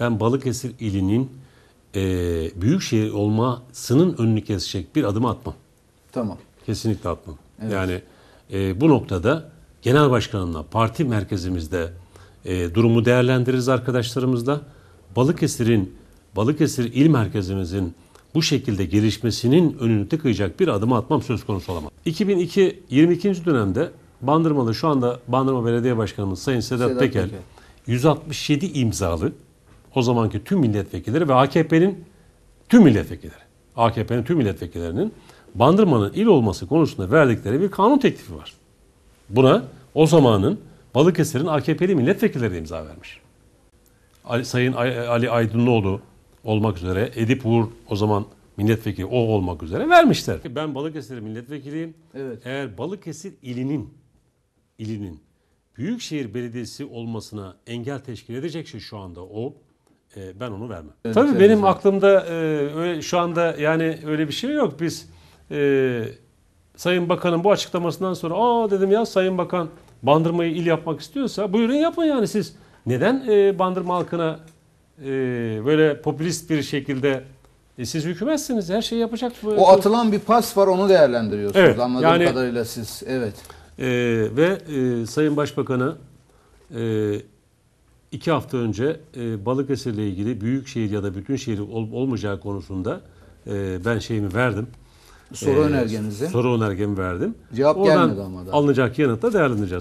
ben Balıkesir ilinin e, büyük şehir olmasının önünü kesecek bir adım atmam. Tamam. Kesinlikle atmam. Evet. Yani e, bu noktada genel başkanımla parti merkezimizde e, durumu değerlendiririz arkadaşlarımızla. Balıkesir'in, Balıkesir il merkezimizin bu şekilde gelişmesinin önünü tıkayacak bir adım atmam söz konusu olamaz. 2002 22. dönemde Bandırma'da şu anda Bandırma Belediye Başkanımız Sayın Sedat, Sedat Peker 167 imzalı o zamanki tüm milletvekilleri ve AKP'nin tüm milletvekilleri, AKP'nin tüm milletvekillerinin Bandırma'nın il olması konusunda verdikleri bir kanun teklifi var. Buna o zamanın Balıkesir'in AKP'li milletvekilleri de imza vermiş. Ali, Sayın Ali Aydınlıoğlu olmak üzere, Edip Uğur o zaman milletvekili o olmak üzere vermişler. Ben Balıkesir milletvekiliyim. Evet. Eğer Balıkesir ilinin ilinin Büyükşehir Belediyesi olmasına engel teşkil edecek şey şu anda o e, ben onu vermem. Evet, Tabii benim evet. aklımda e, öyle, şu anda yani öyle bir şey yok. Biz e, Sayın Bakan'ın bu açıklamasından sonra aa dedim ya Sayın Bakan bandırmayı il yapmak istiyorsa buyurun yapın yani siz. Neden e, bandırma halkına e, böyle popülist bir şekilde e siz hükümetsiniz. Her şeyi yapacak. O atılan bir pas var onu değerlendiriyorsunuz. Evet, Anladığım yani, kadarıyla siz. Evet. E, ve e, Sayın Başbakan'a. e, iki hafta önce e, Balıkesir'le ilgili büyük şehir ya da bütün şehir olup olmayacağı konusunda e, ben şeyimi verdim. Soru e, önergenizi. Soru önergemi verdim. Cevap Oradan gelmedi ama daha. Alınacak yanıtla değerlendireceğiz.